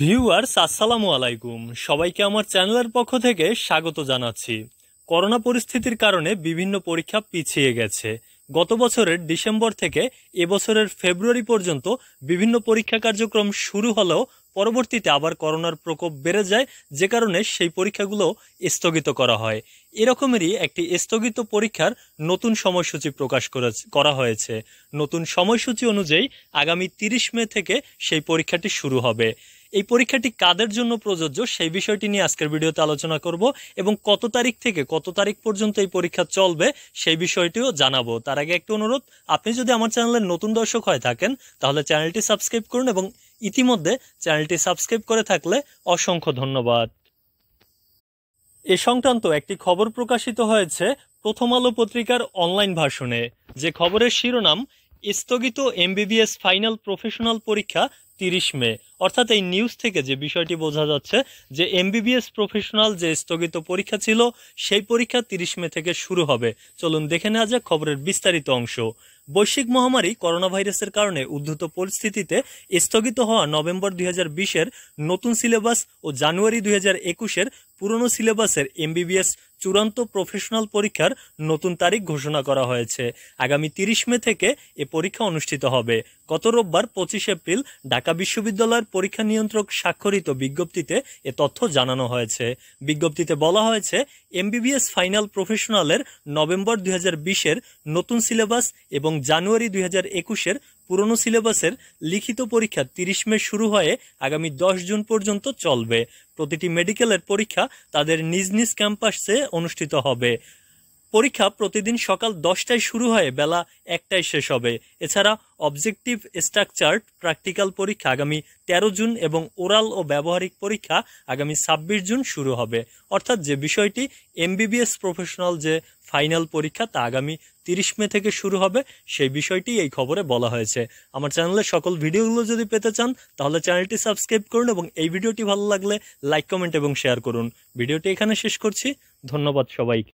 viewers আসসালামু আলাইকুম সবাইকে আমার চ্যানেলের পক্ষ থেকে স্বাগত জানাচ্ছি করোনা পরিস্থিতির কারণে বিভিন্ন পরীক্ষা পিছিয়ে গেছে গত বছরের ডিসেম্বর থেকে এবছরের ফেব্রুয়ারি পর্যন্ত বিভিন্ন পরীক্ষা কার্যক্রম শুরু হলেও পরবর্তীতে আবার করোনার প্রকোপ বেড়ে যায় যে কারণে সেই পরীক্ষাগুলো স্থগিত করা হয় এরকমেরই একটি স্থগিত পরীক্ষার নতুন সময়সূচি প্রকাশ করা হয়েছে নতুন সময়সূচি অনুযায়ী আগামী তিরিশ মে থেকে সেই পরীক্ষাটি শুরু হবে এই পরীক্ষাটি কাদের জন্য প্রযোজ্য সেই বিষয়টি নিয়ে আজকের ভিডিওতে আলোচনা করব এবং কত তারিখ থেকে কত তারিখ পর্যন্ত এই পরীক্ষা চলবে সেই বিষয়টিও জানাবো তার আগে একটি অনুরোধ আপনি যদি আমার চ্যানেলের নতুন দর্শক হয়ে থাকেন তাহলে চ্যানেলটি সাবস্ক্রাইব করুন এবং ইতিমধ্যে চ্যানেলটি সাবস্ক্রাইব করে থাকলে অসংখ্য ধন্যবাদ এ সংক্রান্ত একটি খবর প্রকাশিত হয়েছে প্রথম আলো পত্রিকার অনলাইন ভাষণে যে খবরের শিরোনাম স্থগিত এমবিবিএস ফাইনাল প্রফেশনাল পরীক্ষা তিরিশ মে অর্থাৎ এই নিউজ থেকে যে বিষয়টি বোঝা যাচ্ছে যে এমবিবিএস প্রফেশনাল যে স্থগিত পরীক্ষা ছিল সেই পরীক্ষা তিরিশ মে থেকে শুরু হবে চলুন দেখে নেওয়া যাক খবরের বিস্তারিত অংশ বৈশ্বিক মহামারী করোনা ভাইরাসের কারণে উদ্ধত পরিস্থিতিতে স্থগিত হওয়া নভেম্বর দুই এর নতুন সিলেবাস ও জানুয়ারি দুই হাজার একুশের পুরনো সিলেবাসের এমবিবিএস চূড়ান্ত প্রফেশনাল পরীক্ষার নতুন তারিখ ঘোষণা করা হয়েছে আগামী তিরিশ মে থেকে এ পরীক্ষা অনুষ্ঠিত হবে গত রোববার পঁচিশ এপ্রিল ঢাকা বিশ্ববিদ্যালয়ের পরীক্ষা নিয়ন্ত্রক স্বাক্ষরিত বিজ্ঞপ্তিতে এ তথ্য জানানো হয়েছে বিজ্ঞপ্তিতে বলা হয়েছে এমবিবিএস ফাইনাল প্রফেশনালের নভেম্বর দুই হাজার নতুন সিলেবাস এবং জানুয়ারি দুই হাজার একুশের পুরনো সিলেবাসের লিখিত পরীক্ষা তিরিশ মে শুরু হয়ে আগামী দশ জুন পর্যন্ত চলবে প্রতিটি মেডিকেলের পরীক্ষা তাদের নিজ নিজ ক্যাম্পাসে অনুষ্ঠিত হবে পরীক্ষা প্রতিদিন সকাল দশটায় শুরু হয়ে বেলা একটায় শেষ হবে এছাড়া অবজেক্টিভ স্ট্রাকচার প্র্যাকটিক্যাল পরীক্ষা আগামী ১৩ জুন এবং ওরাল ও ব্যবহারিক পরীক্ষা আগামী ছাব্বিশ জুন শুরু হবে অর্থাৎ যে বিষয়টি এমবিবিএস প্রফেশনাল যে ফাইনাল পরীক্ষা তা আগামী তিরিশ মে থেকে শুরু হবে সেই বিষয়টি এই খবরে বলা হয়েছে আমার চ্যানেলের সকল ভিডিওগুলো যদি পেতে চান তাহলে চ্যানেলটি সাবস্ক্রাইব করুন এবং এই ভিডিওটি ভালো লাগলে লাইক কমেন্ট এবং শেয়ার করুন ভিডিওটি এখানে শেষ করছি ধন্যবাদ সবাইকে